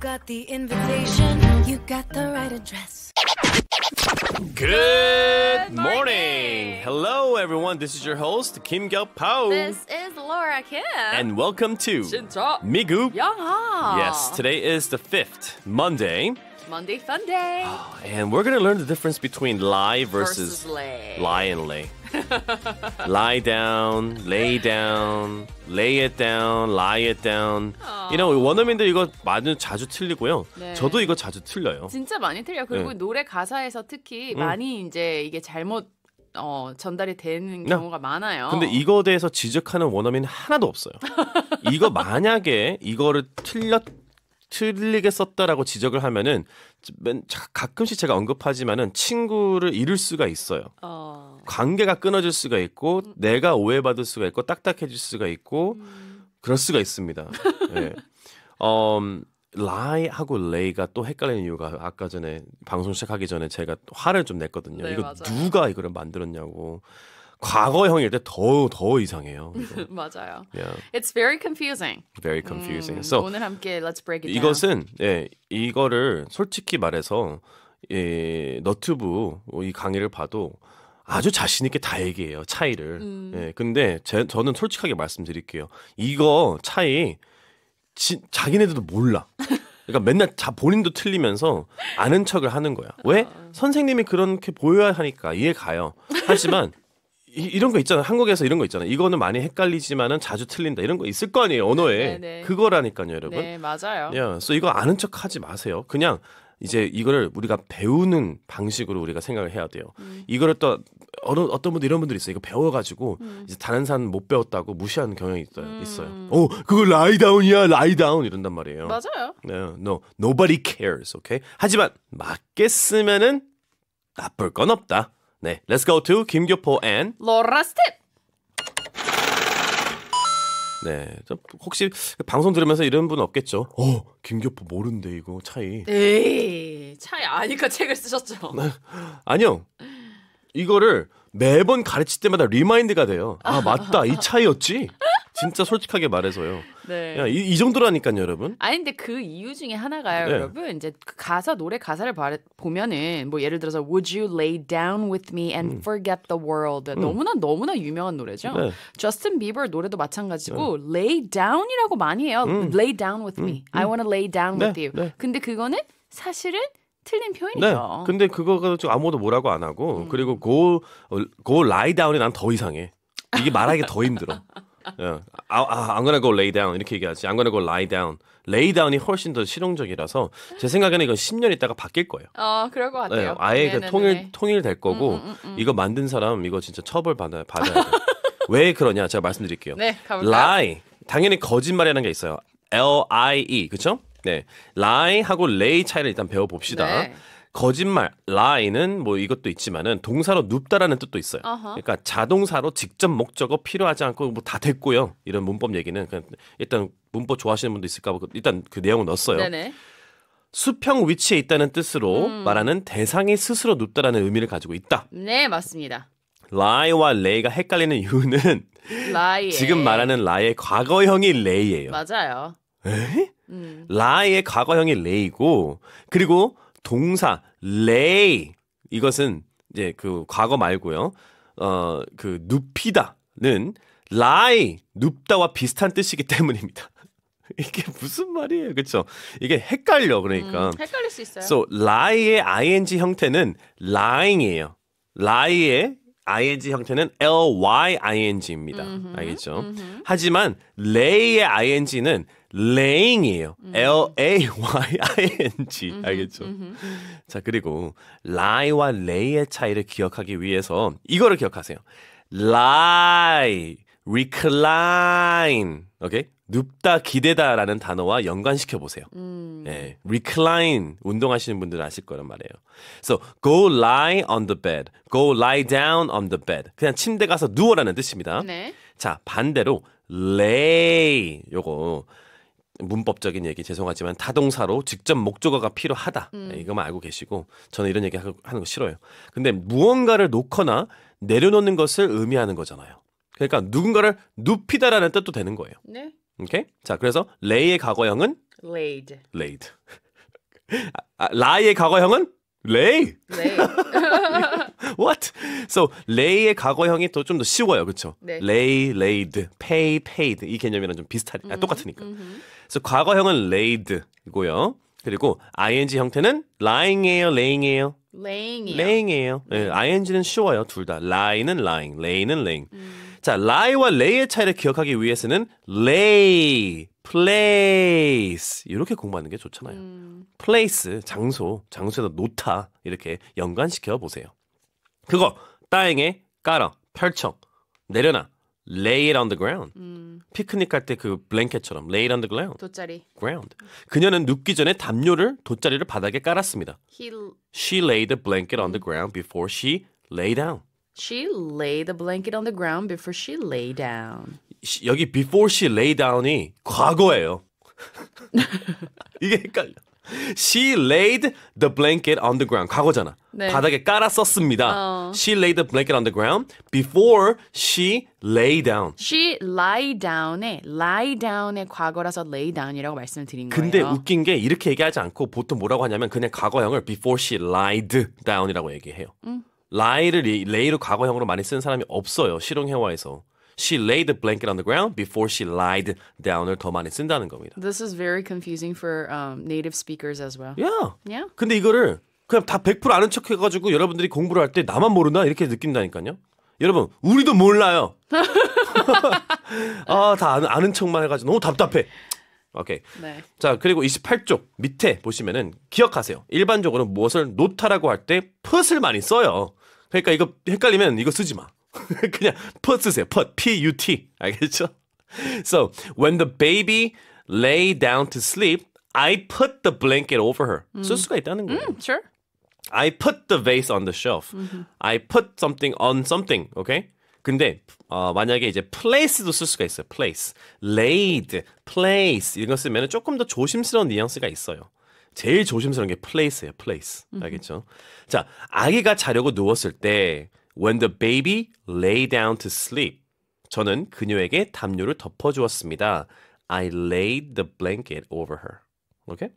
got the invitation, you got the right address. Good morning. Hello, everyone. This is your host, Kim Gyeop Pao. This is Laura Kim. And welcome to 진짜 Migu. Yes, today is the 5th, Monday. Monday Fun Day. Oh, and we're going to learn the difference between lie versus, versus lay. lie and lay. lie down, lay down, lay it down, lie it down. 이런 원어민들 이거 많이 자주 틀리고요. 네. 저도 이거 자주 틀려요. 진짜 많이 틀려. 그리고 네. 노래 가사에서 특히 음. 많이 이제 이게 잘못 어, 전달이 되는 경우가 네. 많아요. 근데 이거에 대해서 지적하는 원어민 하나도 없어요. 이거 만약에 이거를 틀렸 틀리게 썼다라고 지적을 하면은 가끔씩 제가 언급하지만은 친구를 잃을 수가 있어요. 어. 관계가 끊어질 수가 있고 음. 내가 오해받을 수가 있고 딱딱해질 수가 있고 음. 그럴 수가 있습니다. 예. 어, 라이하고 레이가 또 헷갈리는 이유가 아까 전에 방송 시작하기 전에 제가 화를 좀 냈거든요. 네, 이거 맞아요. 누가 이거를 만들었냐고. 과거형일 때 더 더 이상해요. 맞아요. Yeah. It's very confusing. Very confusing. 음, so 오늘 함께 let's break it down. 이것은 예, 이거를 솔직히 말해서 예, 너튜브 뭐 이 강의를 봐도 아주 자신 있게 다 얘기해요 차이를. 음. 예, 근데 제, 저는 솔직하게 말씀드릴게요. 이거 차이 지, 자기네들도 몰라. 그러니까 맨날 자 본인도 틀리면서 아는 척을 하는 거야. 왜? 어. 선생님이 그렇게 보여야 하니까 이해 가요. 하지만 이, 런거 있잖아. 요 한국에서 이런 거 있잖아. 요 이거는 많이 헷갈리지만은 자주 틀린다. 이런 거 있을 거 아니에요. 언어에. 네네. 네. 그거라니까요, 여러분. 네, 맞아요. 예. 그래서 이거 아는 척 하지 마세요. 그냥 이제 이거를 우리가 배우는 방식으로 우리가 생각을 해야 돼요. 음. 이거를 또 어느 어떤 분들 이런 분들이 있어요. 이거 배워가지고 음. 이제 다른 사람 못 배웠다고 무시하는 경향이 있어요. 음. 있어요. 어, 그거 라이다운이야, 라이다운 이런단 말이에요. 맞아요. 네, no, nobody cares, 이 Okay? 하지만 맞게 쓰면은 나쁠 건 없다. 네, Let's go to 김교포 and 로라 스텝. 네, 혹시 방송 들으면서 이런 분 없겠죠? 어, 김교포 모른데 이거 차이. 에이, 차이 아니까 책을 쓰셨죠. 네, 아니요, 이거를 매번 가르칠 때마다 리마인드가 돼요. 아 맞다, 이 차이였지. 진짜 솔직하게 말해서요. 네. 이, 이 정도라니까요, 여러분. 아니 근데 그 이유 중에 하나가요, 네. 여러분. 이제 그 가사 노래 가사를 봐, 보면은 뭐 예를 들어서 Would you lay down with me and 음. forget the world? 음. 너무나 너무나 유명한 노래죠. 네. 저스틴 비버 노래도 마찬가지고 네. lay down이라고 많이 해요. 음. Lay down with me. 음. I 음. wanna lay down with 네, you. 네. 근데 그거는 사실은 틀린 표현이죠. 네. 근데 그거 가 아무도 뭐라고 안 하고 음. 그리고 go 어, go lie down이 난 더 이상해. 이게 말하기 더 힘들어. yeah. 예. I, 아, 아, I'm gonna go lay down 이렇게 얘기하지. I'm gonna go lie down. lay down이 훨씬 더 실용적이라서 제 생각에는 이건 10년 있다가 바뀔 거예요. 어, 그럴 것 같아요. 네, 아예 그 네, 네, 통일 네, 통일될 거고 음, 음, 음, 음, 이거 만든 사람 이거 진짜 처벌 받아 받아야 돼. 왜 그러냐 제가 말씀드릴게요. 네, 가볼까요? lie 당연히 거짓말이라는 게 있어요. L I E 그쵸 네, lie 하고 lay 차이를 일단 배워봅시다. 네. 거짓말 lie는 뭐 이것도 있지만은 동사로 눕다라는 뜻도 있어요. Uh-huh. 그러니까 자동사로 직접 목적어 필요하지 않고 뭐 다 됐고요. 이런 문법 얘기는 그냥 일단 문법 좋아하시는 분도 있을까 봐 그 일단 그 내용을 넣었어요. 네네. 수평 위치에 있다는 뜻으로 음. 말하는 대상이 스스로 눕다라는 의미를 가지고 있다. 네, 맞습니다. lie와 lay가 헷갈리는 이유는 라이 지금 말하는 라이의 과거형이 레이예요. 맞아요. 에? 음. 라이의 과거형이 레이고 그리고 동사 lay 이것은 이제 그 과거 말고요. 어 그 눕히다는 lie 눕다와 비슷한 뜻이기 때문입니다. 이게 무슨 말이에요, 그렇죠? 이게 헷갈려 그러니까. 음, 헷갈릴 수 있어요. So lie의 ing 형태는 lying이에요. lie의 ing 형태는 lying입니다. 알겠죠? 음흠. 하지만 lay의 ing는 laying이에요. 음. L A Y I N G 음흠, 알겠죠? 음흠. 자 그리고 lie와 lay의 차이를 기억하기 위해서 이거를 기억하세요. lie, recline, 오케이? 눕다 기대다라는 단어와 연관시켜 보세요. 음. 예, recline 운동하시는 분들은 아실 거란 말이에요. So go lie on the bed, go lie down on the bed. 그냥 침대 가서 누워라는 뜻입니다. 네. 자 반대로 lay 요거 문법적인 얘기 죄송하지만 타동사로 직접 목적어가 필요하다 음. 네, 이거만 알고 계시고 저는 이런 얘기 하는 거 싫어요. 근데 무언가를 놓거나 내려놓는 것을 의미하는 거잖아요. 그러니까 누군가를 눕히다라는 뜻도 되는 거예요. 네. 오케이. 자 그래서 레이의 과거형은 laid. laid. 아, 아 라의 과거형은 레이 y lay. What? So l a 의 과거형이 또좀더 쉬워요, 그렇죠? 네. lay, laid, p a 이 개념이랑 좀 비슷한, 음, 아, 똑같으니까. 음흠. 음. 그래서 과거형은 laid이고요. 그리고 ing 형태는 lying이에요, laying이에요. laying이에요. laying이에요. 네, 예, ing는 쉬워요, 둘 다. lie는 lying, lay는 laying. 음. 자, lie와 lay의 차이를 기억하기 위해서는 lay, place 이렇게 공부하는 게 좋잖아요. 음. place 장소, 장소에서 놓다 이렇게 연관시켜 보세요. 그거 따잉에 깔아, 펼쳐, 내려놔. lay it on the ground. 음. 피크닉 갈 때 그 블랭켓처럼 lay it on the ground. 돗자리. ground. 그녀는 눕기 전에 담요를 돗자리를 바닥에 깔았습니다. He... She laid the blanket on the ground before she lay down. She laid the blanket on the ground before she lay down. 여기 before she lay down이 과거예요. 이게 헷갈려. She laid the blanket on the ground. 과거잖아. 네. 바닥에 깔아 썼습니다. 어. She laid the blanket on the ground before she lay down. She lie down에 lie down의 과거라서 lay down이라고 말씀을 드린 거예요. 근데 웃긴 게 이렇게 얘기하지 않고 보통 뭐라고 하냐면 그냥 과거형을 before she lied down이라고 얘기해요. 음. lie를 lay를 과거형으로 많이 쓰는 사람이 없어요. 실용회화에서. She laid a blanket on the ground before she lied down을 더 많이 쓴다는 겁니다. This is very confusing for um, native speakers as well. Yeah. Yeah. 근데 이거를 그냥 다 100% 아는 척 해가지고 여러분들이 공부를 할 때 나만 모르나 이렇게 느낀다니까요. 여러분 우리도 몰라요. 아다 아는, 아는 척만 해가지고 너무 답답해. 오케이. 네. 자, 그리고 28쪽 밑에 보시면은 기억하세요. 일반적으로 무엇을 놓다라고 할때 put을 많이 써요. 그러니까 이거 헷갈리면 이거 쓰지 마. 그냥 put 쓰세요. put, p-u-t. 알겠죠? So, when the baby lay down to sleep, I put the blanket over her. 음. 쓸 수가 있다는 거예요. 음, sure. I put the vase on the shelf. 음흠. I put something on something. Okay? 근데 어, 만약에 이제 place도 쓸 수가 있어요. place, laid, place 이런 거 쓰면 조금 더 조심스러운 뉘앙스가 있어요. 제일 조심스러운 게 place예요. place. 음흠. 알겠죠? 자, 아기가 자려고 누웠을 때 When the baby lay down to sleep. 저는 그녀에게 담요를 덮어주었습니다. I laid the blanket over her. 오케이?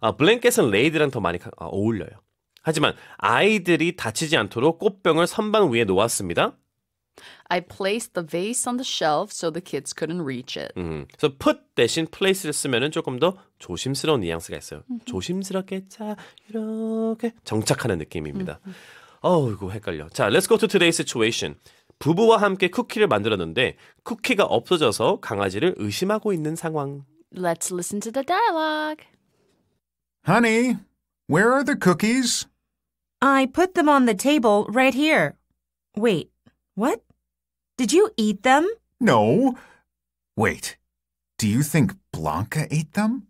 아, blanket은 laid랑 더 많이 아, 어울려요. 하지만 아이들이 다치지 않도록 꽃병을 선반 위에 놓았습니다. I placed the vase on the shelf so the kids couldn't reach it. 음, 그래 put 대신 place를 쓰면은 조금 더 조심스러운 뉘앙스가 있어요. 조심스럽게 자 이렇게 정착하는 느낌입니다. 어이구 헷갈려. 자, let's go to today's situation. 부부와 함께 쿠키를 만들었는데 쿠키가 없어져서 강아지를 의심하고 있는 상황. Let's listen to the dialogue. Honey, where are the cookies? I put them on the table right here. Wait, what? Did you eat them? No. Wait, do you think Blanca ate them?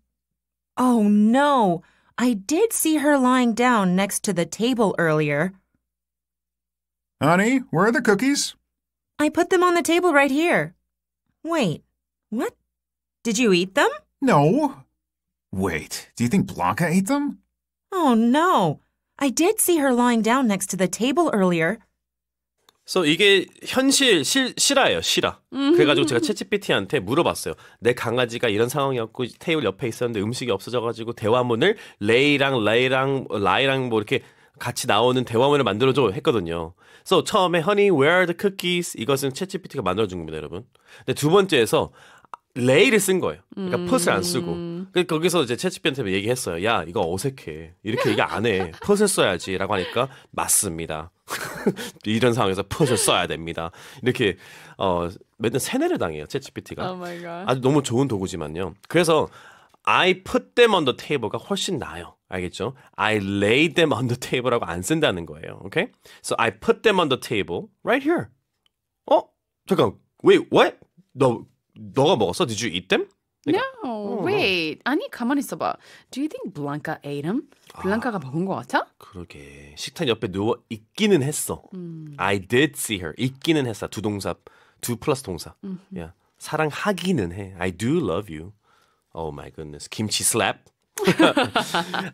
Oh, no. I did see her lying down next to the table earlier. Honey, where are the cookies? I put them on the table right here. Wait, what? Did you eat them? No. Wait, do you think Blanca ate them? Oh, no. I did see her lying down next to the table earlier. So 이게 현실 실 실화예요 실화. 그래가지고 제가 채찌피티한테 물어봤어요. 내 강아지가 이런 상황이었고 테이블 옆에 있었는데 음식이 없어져가지고 대화문을 레이랑 라이랑 라이랑 뭐 이렇게 같이 나오는 대화문을 만들어줘 했거든요. 그래서 so, 처음에 Honey, where are the cookies? 이것은 챗 g 피티가 만들어준 겁니다, 여러분. 근데 두 번째에서 레이를 쓴 거예요. 그러니까 음. 풋을 안 쓰고. 그, 거기서 이제 채치피한테 티 얘기했어요. 야, 이거 어색해. 이렇게 얘기 안 해. 풋을 써야지. 라고 하니까, 맞습니다. 이런 상황에서 풋을 써야 됩니다. 이렇게, 어, 맨날 세뇌를 당해요. 채치피티가. Oh 아주 너무 좋은 도구지만요. 그래서 I put them on the table가 훨씬 나아요. 알겠죠? I laid them on the table라고 안 쓴다는 거예요. 오케이? Okay? So I put them on the table right here. 어? 잠깐. Wait, what? 너 너가 먹었어? Did you eat them? 그러니까, no, 어. wait. 아니 가만히 있어봐. Do you think Blanca ate them? 블랑카가 아, 먹은 것 같아? 그러게. 식탁 옆에 누워 있기는 했어. 음. I did see her. 있기는 했어. 두 동사, 두 플러스 동사. 음. Yeah. 사랑하기는 해. I do love you. Oh my goodness. Kimchi slap.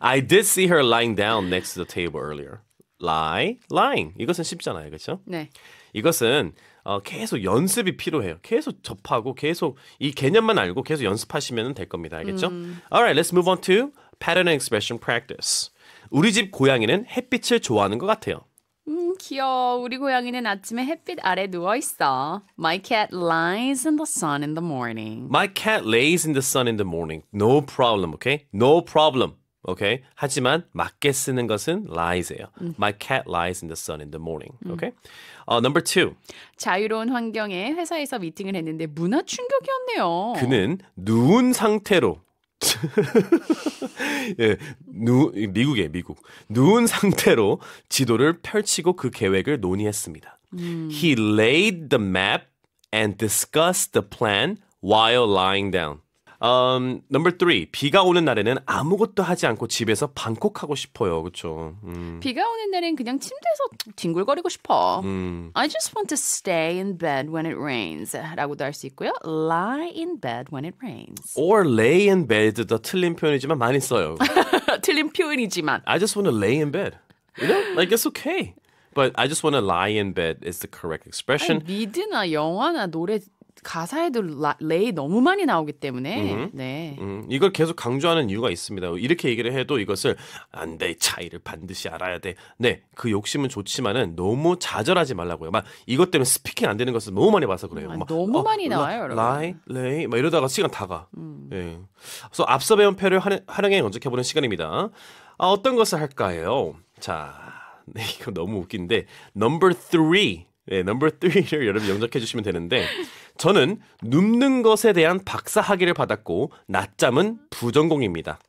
I did see her lying down next to the table earlier. lie, lying. 이것은 쉽잖아요. 그렇죠? 네. 이것은 어, 계속 연습이 필요해요. 계속 접하고 계속 이 개념만 알고 계속 연습하시면 될 겁니다. 알겠죠? 음. Alright, let's move on to pattern and expression practice. 우리 집 고양이는 햇빛을 좋아하는 것 같아요. 귀여워. 우리 고양이는 아침에 햇빛 아래 누워 있어. My cat lies in the sun in the morning. My cat lays in the sun in the morning. No problem, okay? No problem. 오케이. Okay? 하지만 맞게 쓰는 것은 lies예요. 음. My cat lies in the sun in the morning. 오케이. Okay? 음. Uh, number two. 자유로운 환경에 회사에서 미팅을 했는데 문화 충격이었네요. 그는 누운 상태로 예, 누, 미국에 미국 누운 상태로 지도를 펼치고 그 계획을 논의했습니다. 음. He laid the map and discussed the plan while lying down. Um, number three. 비가 오는 날에는 아무것도 하지 않고 집에서 방콕하고 싶어요. 그렇죠. 음. 비가 오는 날엔 그냥 침대에서 뒹굴거리고 싶어. 음. I just want to stay in bed when it rains. 라고도 할수 있고요. Lie in bed when it rains. Or lay in bed. 더 틀린 표현이지만 많이 써요. 틀린 표현이지만. I just want to lay in bed. You know? Like it's okay. But I just want to lie in bed is the correct expression. 아니, 미드나 영화나 노래 가사에도 라, 레이 너무 많이 나오기 때문에 음, 네. 음, 이걸 계속 강조하는 이유가 있습니다. 이렇게 얘기를 해도 이것을 안돼 차이를 반드시 알아야 돼. 네, 그 욕심은 좋지만은 너무 좌절하지 말라고요. 막 이것 때문에 스피킹 안 되는 것을 너무 많이 봐서 그래요. 아, 막, 너무 어, 많이 라, 나와요, 여러분. 라이, 레이, 막 이러다가 시간 다가. 음. 예. 그래서 앞서 배운 표를 활용해 연적해보는 시간입니다. 아, 어떤 것을 할까요? 자, 네, 이거 너무 웃긴데 넘버 m b e r 네, 넘버 3를 여러분 영작해 주시면 되는데 저는 눕는 것에 대한 박사 학위를 받았고 낮잠은 부전공입니다.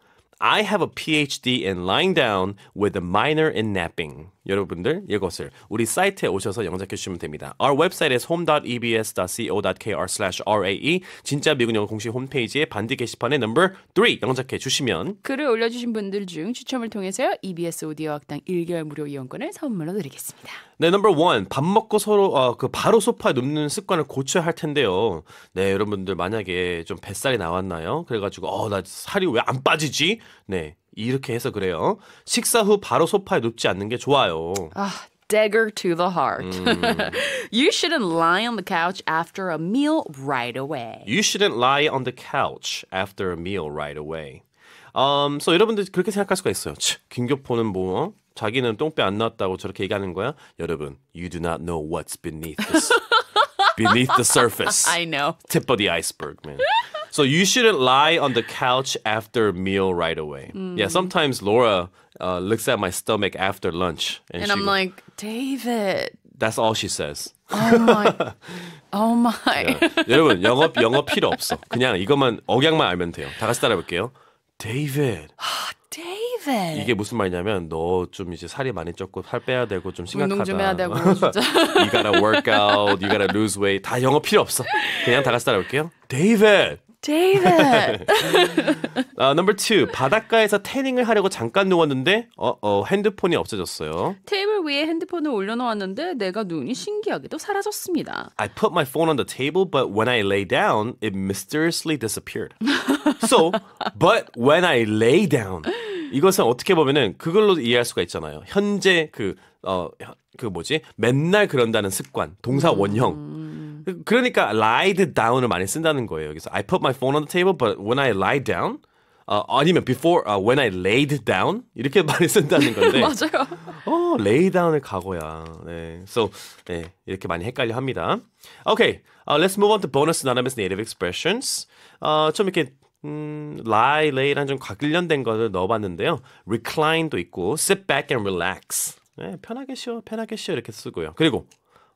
I have a PhD in lying down with a minor in napping. 여러분들 이것을 우리 사이트에 오셔서 영작해 주시면 됩니다. Our website is home.ebs.co.kr/rae 진짜 미국 영어 공식 홈페이지에 반드 게시판에 n u 3 영작해 주시면 글을 올려주신 분들 중 추첨을 통해서요 EBS 오디오 학당 1개월 무료 이용권을 선물로 드리겠습니다. 네, n u 1밥 먹고 서로 어, 그 바로 소파에 눕는 습관을 고쳐야 할 텐데요. 네, 여러분들 만약에 좀 뱃살이 나왔나요? 그래가지고 어나 살이 왜 안 빠지지? 네. 이렇게 해서 그래요. 식사 후 바로 소파에 눕지 않는 게 좋아요. 아, dagger to the heart. Mm. you shouldn't lie on the couch after a meal right away. You shouldn't lie on the couch after a meal right away. Um, so 여러분들 그렇게 생각할 수가 있어요. 치, 김교포는 뭐 자기는 똥배 안 나왔다고 저렇게 얘기하는 거야? 여러분, you do not know what's beneath this. beneath the surface. I know. Tip of the iceberg, man. So you shouldn't lie on the couch after meal right away. Mm. Yeah, sometimes Laura uh, looks at my stomach after lunch, and, and I'm goes, like, David. That's all she says. Oh my. Oh my. 여러분 영어 영어 필요 없어. 그냥 이것만 억양만 알면 돼요. 다 같이 따라해볼게요. David. David. 이게 무슨 말이냐면 너 좀 이제 살이 많이 쪘고 살 빼야 되고 좀 심각하다. 운동 좀 해야 되고 진짜. you gotta work out, you gotta lose weight. 다 영어 필요 없어. 그냥 다 같이 따라해볼게요. David. David. 아, number two. 바닷가에서 태닝을 하려고 잠깐 누웠는데 어, 어, 핸드폰이 없어졌어요. 테이블 위에 핸드폰을 올려놓았는데 내가 눈이 신기하게도 사라졌습니다. I put my phone on the table, but when I lay down, it mysteriously disappeared. so, but when I lay down. 이것은 어떻게 보면은 그걸로 이해할 수가 있잖아요. 현재 그, 어, 그 뭐지? 맨날 그런다는 습관, 동사 원형. 음. 그러니까 lied down을 많이 쓴다는 거예요. 그래서 I put my phone on the table, but when I lie down, 어, 아니면 before, uh, when I laid down 이렇게 많이 쓴다는 건데. 맞아요. 어, lay down을 과거야. 네, so 네 이렇게 많이 헷갈려 합니다. Okay, uh, let's move on to bonus synonymous native expressions. 어, 좀 이렇게 음, lie, lay랑 좀 관련된 것을 넣어봤는데요. recline도 있고, sit back and relax. 네, 편하게 쉬어, 편하게 쉬어 이렇게 쓰고요. 그리고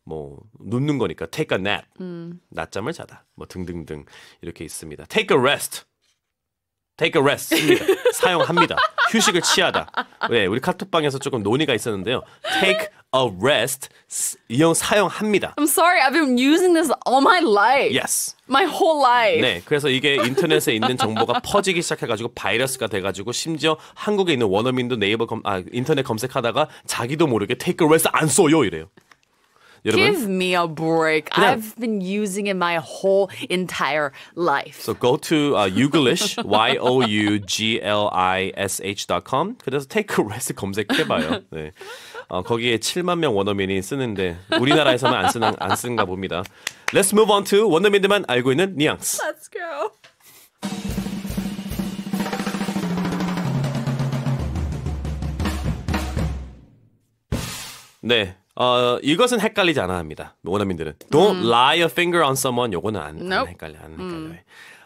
뭐 눕는 거니까 take a nap 음. 낮잠을 자다 뭐 등등등 이렇게 있습니다. take a rest take a rest 씁니다. 사용합니다. 휴식을 취하다. 네, 우리 카톡방에서 조금 논의가 있었는데요. take a rest 이용 사용합니다. I'm sorry, I've been using this all my life. Yes. My whole life. 네, 그래서 이게 인터넷에 있는 정보가 퍼지기 시작해가지고 바이러스가 돼가지고 심지어 한국에 있는 원어민도 네이버 검, 아, 인터넷 검색하다가 자기도 모르게 take a rest 안 써요 이래요. 여러분. Give me a break. 그냥, I've been using it my whole entire life. So go to uh, Youglish, dot com. 그래서 rest 레스 검색해봐요. 네. 어, 거기에 7만 명 원어민이 쓰는데 우리나라에서만 안 쓰나 안 쓴가 봅니다. Let's move on to 원어민들만 알고 있는 뉘앙스. Let's go. 네, 어, 이것은 헷갈리지 않아 합니다. 원어민들은 don't 음. lie a finger on someone 요거는 안, 안 헷갈려 안 음. 헷갈려.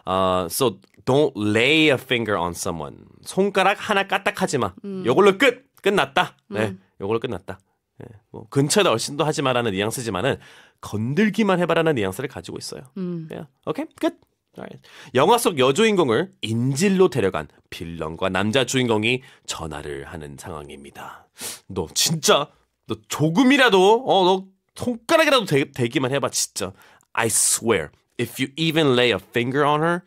어, so don't lay a finger on someone 손가락 하나 까딱하지 마. 음. 요걸로 끝 끝났다. 네, 요걸로 끝났다. 네, 뭐 근처에다 얼씬도 하지 마라는 뉘앙스지만은 건들기만 해봐라는 뉘앙스를 가지고 있어요. 음. 네, yeah. 오케이 끝. Right. 영화 속 여주인공을 인질로 데려간 빌런과 남자 주인공이 전화를 하는 상황입니다. 너 진짜 너 조금이라도 어너 손가락이라도 되, 대기만 해봐 진짜. I swear, if you even lay a finger on her,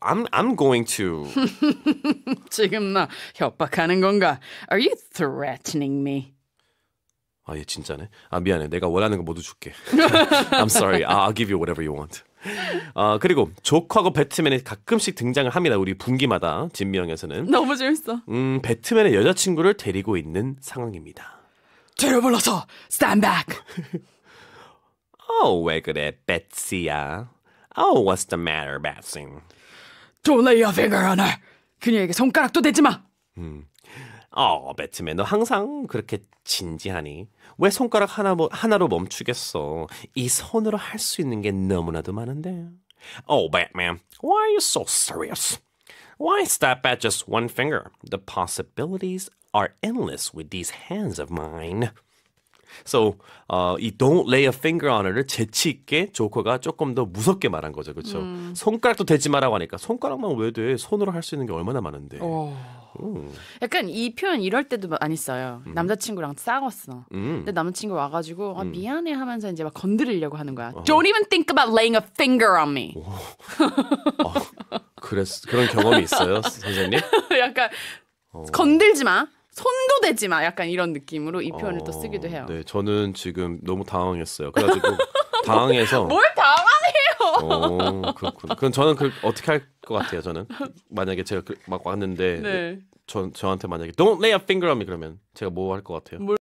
I'm I'm going to. 지금 나 협박하는 건가? Are you threatening me? 아, 얘 진짜네. 아, 미안해. 내가 원하는 거 모두 줄게. I'm sorry. I'll give you whatever you want. 아, 그리고 조커하고 배트맨이 가끔씩 등장을 합니다. 우리 분기마다 진미영에서는. 너무 재밌어. 음, 배트맨의 여자친구를 데리고 있는 상황입니다. 뒤를 물러서 stand back. 어왜 그래, 베tsi야? Oh, what's the matter, Betsy? Don't lay your finger on her. 그녀에게 손가락도 대지 마. 음. 어, 배트맨 너 항상 그렇게 진지하니? 왜 손가락 하나 하나로 멈추겠어? 이 손으로 할 수 있는 게 너무나도 많은데. Oh, Batman, why are you so serious? Why stop at just one finger? The possibilities are endless with these hands of mine. So, 어, 이 don't lay a finger on her를 재치 있게 조커가 조금 더 무섭게 말한 거죠. 그렇죠? 음. 손가락도 대지 마라고 하니까 손가락만 왜 돼? 손으로 할 수 있는 게 얼마나 많은데. 오. 오. 약간 이 표현 이럴 때도 많이 써요. 음. 남자친구랑 싸웠어. 음. 근데 남자친구 와가지고 아, 미안해 하면서 이제 막 건드리려고 하는 거야. 어허. Don't even think about laying a finger on me. 어. 그랬 그런 경험이 있어요, 선생님? 약간 어. 건들지 마. 손도 대지 마. 약간 이런 느낌으로 이 표현을 어, 또 쓰기도 해요. 네, 저는 지금 너무 당황했어요. 그래가지고 당황해서 뭘 당황해요? 어, 그렇군. 그럼 저는 그 어떻게 할 것 같아요? 저는 만약에 제가 그, 막 왔는데 네. 저 저한테 만약에 Don't lay a finger on me 그러면 제가 뭐 할 것 같아요? 뭘...